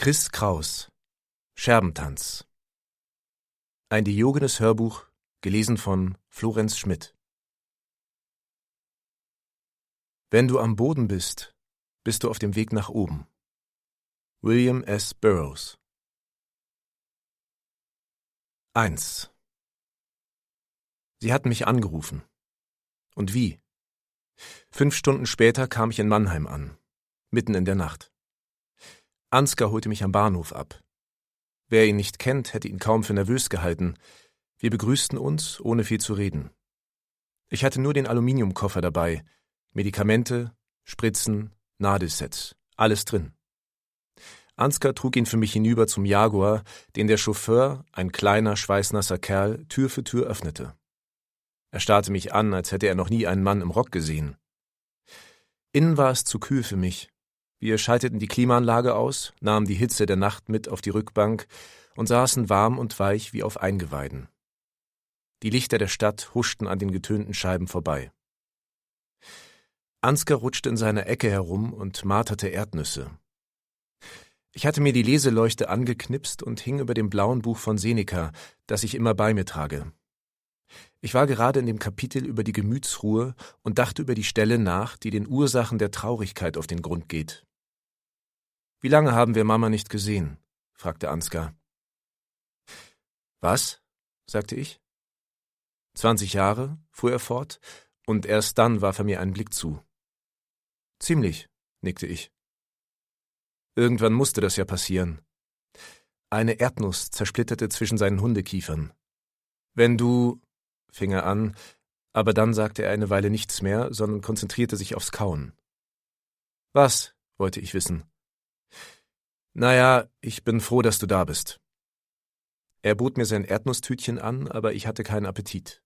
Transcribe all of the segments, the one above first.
Chris Kraus Scherbentanz Ein Diogenes Hörbuch, gelesen von Florenz Schmidt Wenn du am Boden bist, bist du auf dem Weg nach oben. William S. Burroughs 1. Sie hatten mich angerufen. Und wie? Fünf Stunden später kam ich in Mannheim an, mitten in der Nacht. Ansgar holte mich am Bahnhof ab. Wer ihn nicht kennt, hätte ihn kaum für nervös gehalten. Wir begrüßten uns, ohne viel zu reden. Ich hatte nur den Aluminiumkoffer dabei, Medikamente, Spritzen, Nadelsets, alles drin. Ansgar trug ihn für mich hinüber zum Jaguar, den der Chauffeur, ein kleiner, schweißnasser Kerl, Tür für Tür öffnete. Er starrte mich an, als hätte er noch nie einen Mann im Rock gesehen. Innen war es zu kühl für mich, wir schalteten die Klimaanlage aus, nahmen die Hitze der Nacht mit auf die Rückbank und saßen warm und weich wie auf Eingeweiden. Die Lichter der Stadt huschten an den getönten Scheiben vorbei. Ansgar rutschte in seiner Ecke herum und marterte Erdnüsse. Ich hatte mir die Leseleuchte angeknipst und hing über dem blauen Buch von Seneca, das ich immer bei mir trage. Ich war gerade in dem Kapitel über die Gemütsruhe und dachte über die Stelle nach, die den Ursachen der Traurigkeit auf den Grund geht. Wie lange haben wir Mama nicht gesehen? fragte Ansgar. Was? sagte ich. Zwanzig Jahre, fuhr er fort, und erst dann warf er mir einen Blick zu. Ziemlich, nickte ich. Irgendwann musste das ja passieren. Eine Erdnuss zersplitterte zwischen seinen Hundekiefern. Wenn du, fing er an, aber dann sagte er eine Weile nichts mehr, sondern konzentrierte sich aufs Kauen. Was? wollte ich wissen. Naja, ich bin froh, dass du da bist. Er bot mir sein Erdnusstütchen an, aber ich hatte keinen Appetit.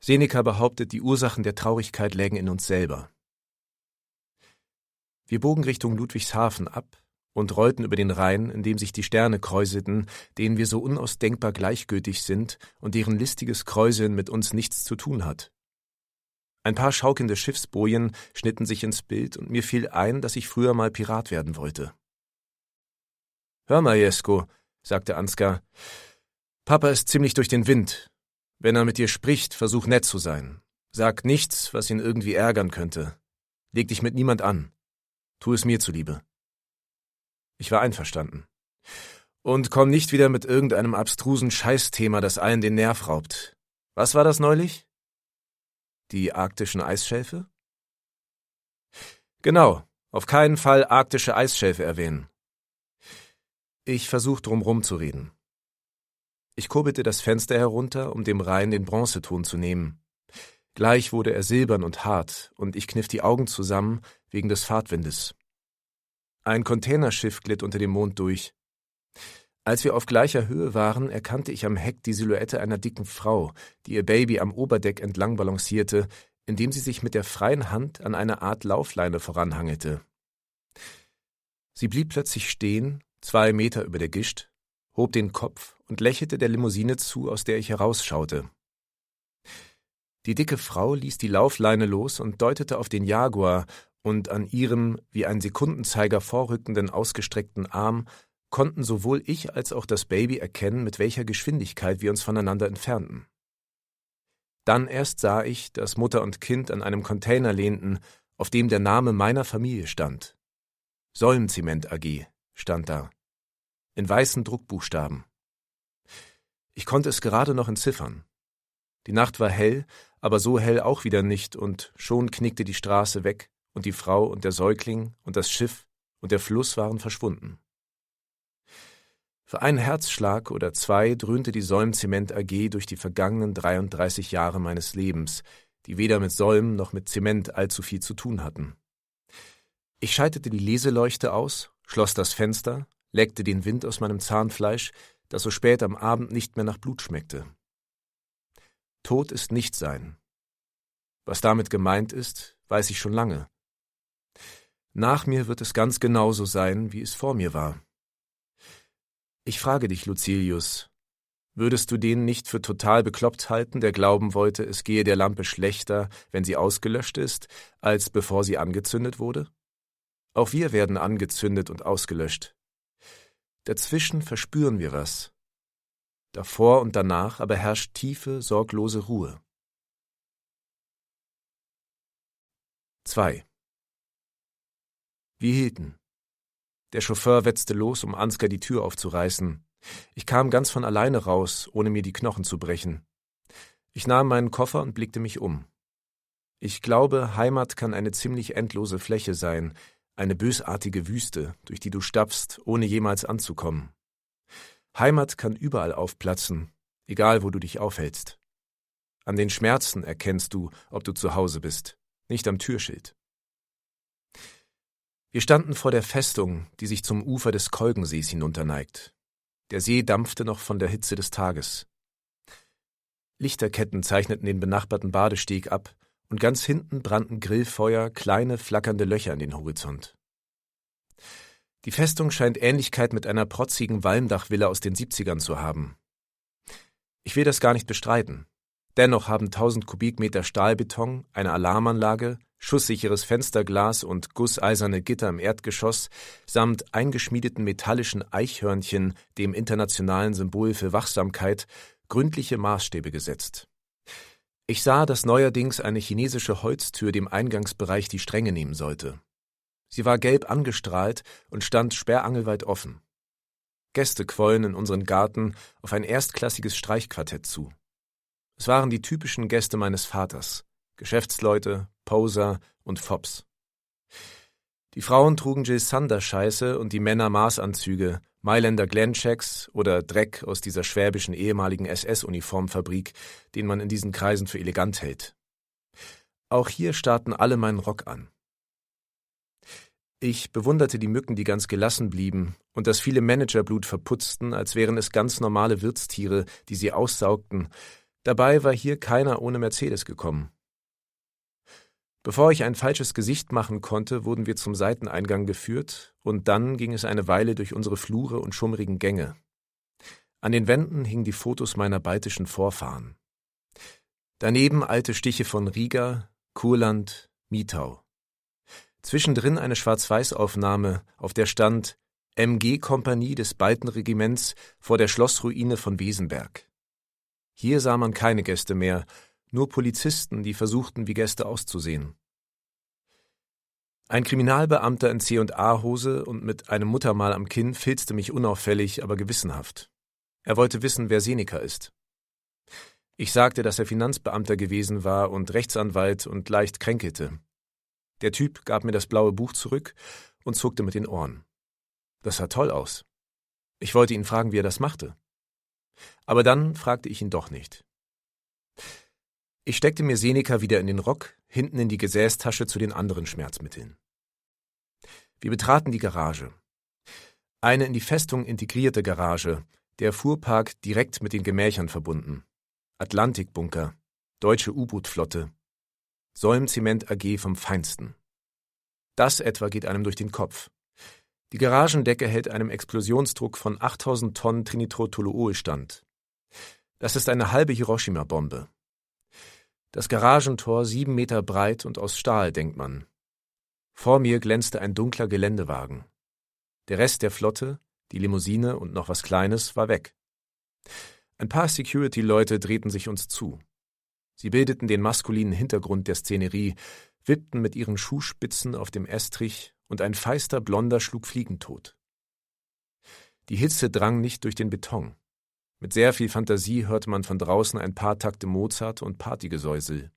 Seneca behauptet, die Ursachen der Traurigkeit lägen in uns selber. Wir bogen Richtung Ludwigshafen ab und rollten über den Rhein, in dem sich die Sterne kräuselten, denen wir so unausdenkbar gleichgültig sind und deren listiges Kräuseln mit uns nichts zu tun hat. Ein paar schaukelnde Schiffsbojen schnitten sich ins Bild und mir fiel ein, dass ich früher mal Pirat werden wollte. Hör mal, Jesko, sagte Ansgar, Papa ist ziemlich durch den Wind. Wenn er mit dir spricht, versuch nett zu sein. Sag nichts, was ihn irgendwie ärgern könnte. Leg dich mit niemand an. Tu es mir zuliebe. Ich war einverstanden. Und komm nicht wieder mit irgendeinem abstrusen Scheißthema, das allen den Nerv raubt. Was war das neulich? Die arktischen Eisschäfe? Genau, auf keinen Fall arktische Eisschäfe erwähnen. Ich versuch drumrum zu reden. Ich kurbelte das Fenster herunter, um dem Rhein den Bronzeton zu nehmen. Gleich wurde er silbern und hart, und ich kniff die Augen zusammen wegen des Fahrtwindes. Ein Containerschiff glitt unter dem Mond durch. Als wir auf gleicher Höhe waren, erkannte ich am Heck die Silhouette einer dicken Frau, die ihr Baby am Oberdeck entlang balancierte, indem sie sich mit der freien Hand an eine Art Laufleine voranhangelte. Sie blieb plötzlich stehen, zwei Meter über der Gischt, hob den Kopf und lächelte der Limousine zu, aus der ich herausschaute. Die dicke Frau ließ die Laufleine los und deutete auf den Jaguar und an ihrem wie ein Sekundenzeiger vorrückenden ausgestreckten Arm konnten sowohl ich als auch das Baby erkennen, mit welcher Geschwindigkeit wir uns voneinander entfernten. Dann erst sah ich, dass Mutter und Kind an einem Container lehnten, auf dem der Name meiner Familie stand. Säulenzement AG stand da. In weißen Druckbuchstaben. Ich konnte es gerade noch entziffern. Die Nacht war hell, aber so hell auch wieder nicht, und schon knickte die Straße weg, und die Frau und der Säugling und das Schiff und der Fluss waren verschwunden. Für einen Herzschlag oder zwei dröhnte die Säumzement AG durch die vergangenen 33 Jahre meines Lebens, die weder mit Säumen noch mit Zement allzu viel zu tun hatten. Ich schaltete die Leseleuchte aus, schloss das Fenster, leckte den Wind aus meinem Zahnfleisch, das so spät am Abend nicht mehr nach Blut schmeckte. Tod ist Nichtsein. Was damit gemeint ist, weiß ich schon lange. Nach mir wird es ganz genauso sein, wie es vor mir war. Ich frage dich, Lucilius, würdest du den nicht für total bekloppt halten, der glauben wollte, es gehe der Lampe schlechter, wenn sie ausgelöscht ist, als bevor sie angezündet wurde? Auch wir werden angezündet und ausgelöscht. Dazwischen verspüren wir was. Davor und danach aber herrscht tiefe, sorglose Ruhe. 2. Wir hielten. Der Chauffeur wetzte los, um Ansgar die Tür aufzureißen. Ich kam ganz von alleine raus, ohne mir die Knochen zu brechen. Ich nahm meinen Koffer und blickte mich um. Ich glaube, Heimat kann eine ziemlich endlose Fläche sein, eine bösartige Wüste, durch die du stapfst, ohne jemals anzukommen. Heimat kann überall aufplatzen, egal wo du dich aufhältst. An den Schmerzen erkennst du, ob du zu Hause bist, nicht am Türschild. Wir standen vor der Festung, die sich zum Ufer des Kolgensees hinunterneigt. Der See dampfte noch von der Hitze des Tages. Lichterketten zeichneten den benachbarten Badesteg ab, und ganz hinten brannten Grillfeuer kleine flackernde Löcher in den Horizont. Die Festung scheint Ähnlichkeit mit einer protzigen Walmdachvilla aus den 70ern zu haben. Ich will das gar nicht bestreiten. Dennoch haben 1000 Kubikmeter Stahlbeton, eine Alarmanlage Schusssicheres Fensterglas und gusseiserne Gitter im Erdgeschoss samt eingeschmiedeten metallischen Eichhörnchen, dem internationalen Symbol für Wachsamkeit, gründliche Maßstäbe gesetzt. Ich sah, dass neuerdings eine chinesische Holztür dem Eingangsbereich die Stränge nehmen sollte. Sie war gelb angestrahlt und stand sperrangelweit offen. Gäste quollen in unseren Garten auf ein erstklassiges Streichquartett zu. Es waren die typischen Gäste meines Vaters, Geschäftsleute, Poser und Fops. Die Frauen trugen Jill Sander-Scheiße und die Männer Maßanzüge, Mailänder Glenchecks oder Dreck aus dieser schwäbischen ehemaligen SS-Uniformfabrik, den man in diesen Kreisen für elegant hält. Auch hier starrten alle meinen Rock an. Ich bewunderte die Mücken, die ganz gelassen blieben und das viele Managerblut verputzten, als wären es ganz normale Wirtstiere, die sie aussaugten. Dabei war hier keiner ohne Mercedes gekommen. Bevor ich ein falsches Gesicht machen konnte, wurden wir zum Seiteneingang geführt, und dann ging es eine Weile durch unsere Flure und schummrigen Gänge. An den Wänden hingen die Fotos meiner baltischen Vorfahren. Daneben alte Stiche von Riga, Kurland, Mitau. Zwischendrin eine Schwarz-Weiß-Aufnahme, auf der stand MG-Kompanie des Baltenregiments vor der Schlossruine von Wesenberg. Hier sah man keine Gäste mehr, nur Polizisten, die versuchten, wie Gäste auszusehen. Ein Kriminalbeamter in C&A-Hose und mit einem Muttermal am Kinn filzte mich unauffällig, aber gewissenhaft. Er wollte wissen, wer Seneca ist. Ich sagte, dass er Finanzbeamter gewesen war und Rechtsanwalt und leicht kränkelte. Der Typ gab mir das blaue Buch zurück und zuckte mit den Ohren. Das sah toll aus. Ich wollte ihn fragen, wie er das machte. Aber dann fragte ich ihn doch nicht. Ich steckte mir Seneca wieder in den Rock, hinten in die Gesäßtasche zu den anderen Schmerzmitteln. Wir betraten die Garage. Eine in die Festung integrierte Garage, der Fuhrpark direkt mit den Gemächern verbunden. Atlantikbunker, deutsche U-Boot-Flotte, Säumzement AG vom Feinsten. Das etwa geht einem durch den Kopf. Die Garagendecke hält einem Explosionsdruck von 8000 Tonnen Trinitrotoluol stand. Das ist eine halbe Hiroshima-Bombe. Das Garagentor sieben Meter breit und aus Stahl, denkt man. Vor mir glänzte ein dunkler Geländewagen. Der Rest der Flotte, die Limousine und noch was Kleines, war weg. Ein paar Security-Leute drehten sich uns zu. Sie bildeten den maskulinen Hintergrund der Szenerie, wippten mit ihren Schuhspitzen auf dem Estrich und ein feister Blonder schlug Fliegen tot. Die Hitze drang nicht durch den Beton. Mit sehr viel Fantasie hörte man von draußen ein paar Takte Mozart und Partygesäusel.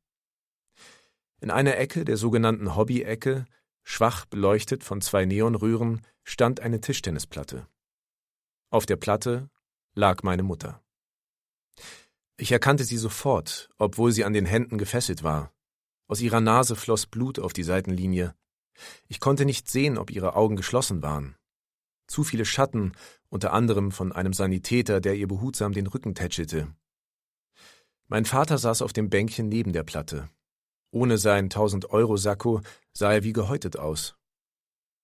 In einer Ecke der sogenannten Hobby-Ecke, schwach beleuchtet von zwei Neonröhren, stand eine Tischtennisplatte. Auf der Platte lag meine Mutter. Ich erkannte sie sofort, obwohl sie an den Händen gefesselt war. Aus ihrer Nase floss Blut auf die Seitenlinie. Ich konnte nicht sehen, ob ihre Augen geschlossen waren zu viele Schatten, unter anderem von einem Sanitäter, der ihr behutsam den Rücken tätschelte. Mein Vater saß auf dem Bänkchen neben der Platte. Ohne seinen 1000-Euro-Sakko sah er wie gehäutet aus.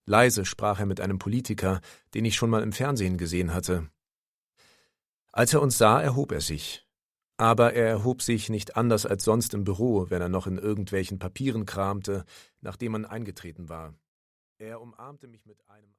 Leise sprach er mit einem Politiker, den ich schon mal im Fernsehen gesehen hatte. Als er uns sah, erhob er sich. Aber er erhob sich nicht anders als sonst im Büro, wenn er noch in irgendwelchen Papieren kramte, nachdem man eingetreten war. Er umarmte mich mit einem